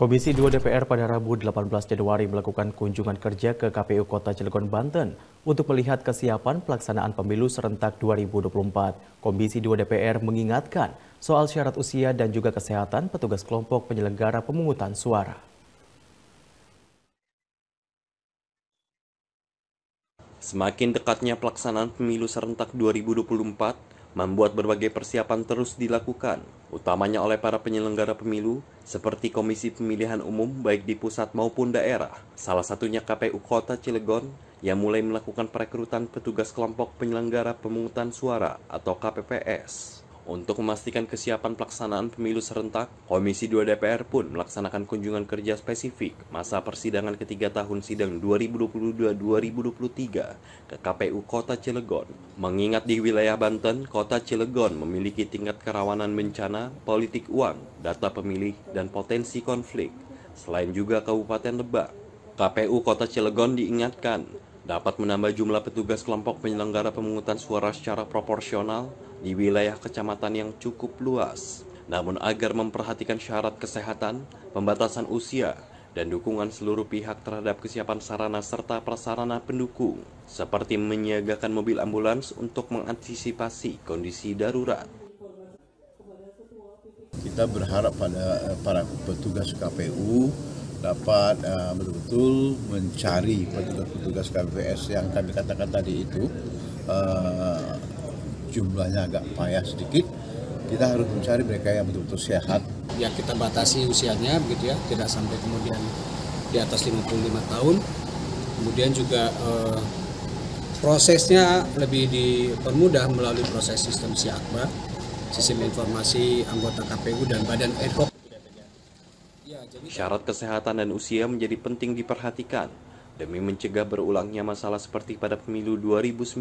Komisi 2 DPR pada Rabu 18 Januari melakukan kunjungan kerja ke KPU Kota Cilegon, Banten untuk melihat kesiapan pelaksanaan pemilu serentak 2024. Komisi 2 DPR mengingatkan soal syarat usia dan juga kesehatan petugas kelompok penyelenggara pemungutan suara. Semakin dekatnya pelaksanaan pemilu serentak 2024, membuat berbagai persiapan terus dilakukan, utamanya oleh para penyelenggara pemilu, seperti Komisi Pemilihan Umum baik di pusat maupun daerah, salah satunya KPU Kota Cilegon yang mulai melakukan perekrutan petugas kelompok penyelenggara pemungutan suara atau KPPS. Untuk memastikan kesiapan pelaksanaan pemilu serentak, Komisi 2 DPR pun melaksanakan kunjungan kerja spesifik masa persidangan ketiga tahun sidang 2022-2023 ke KPU Kota Cilegon. Mengingat di wilayah Banten, Kota Cilegon memiliki tingkat kerawanan bencana, politik uang, data pemilih, dan potensi konflik. Selain juga Kabupaten Lebak, KPU Kota Cilegon diingatkan dapat menambah jumlah petugas kelompok penyelenggara pemungutan suara secara proporsional di wilayah kecamatan yang cukup luas. Namun agar memperhatikan syarat kesehatan, pembatasan usia, dan dukungan seluruh pihak terhadap kesiapan sarana serta prasarana pendukung, seperti menyiagakan mobil ambulans untuk mengantisipasi kondisi darurat. Kita berharap pada para petugas KPU dapat betul eh, betul-betul mencari petugas-petugas KPS yang kami katakan tadi itu uh, jumlahnya agak payah sedikit kita harus mencari mereka yang betul-betul sehat ya kita batasi usianya begitu ya tidak sampai kemudian di atas 55 tahun kemudian juga uh, prosesnya lebih dipermudah melalui proses sistem siakba sistem informasi anggota KPU dan badan ad hoc Syarat kesehatan dan usia menjadi penting diperhatikan demi mencegah berulangnya masalah seperti pada pemilu 2019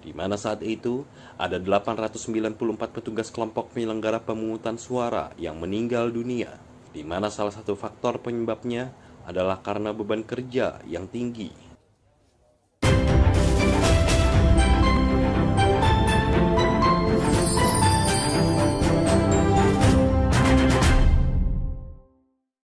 di mana saat itu ada 894 petugas kelompok penyelenggara pemungutan suara yang meninggal dunia, di mana salah satu faktor penyebabnya adalah karena beban kerja yang tinggi.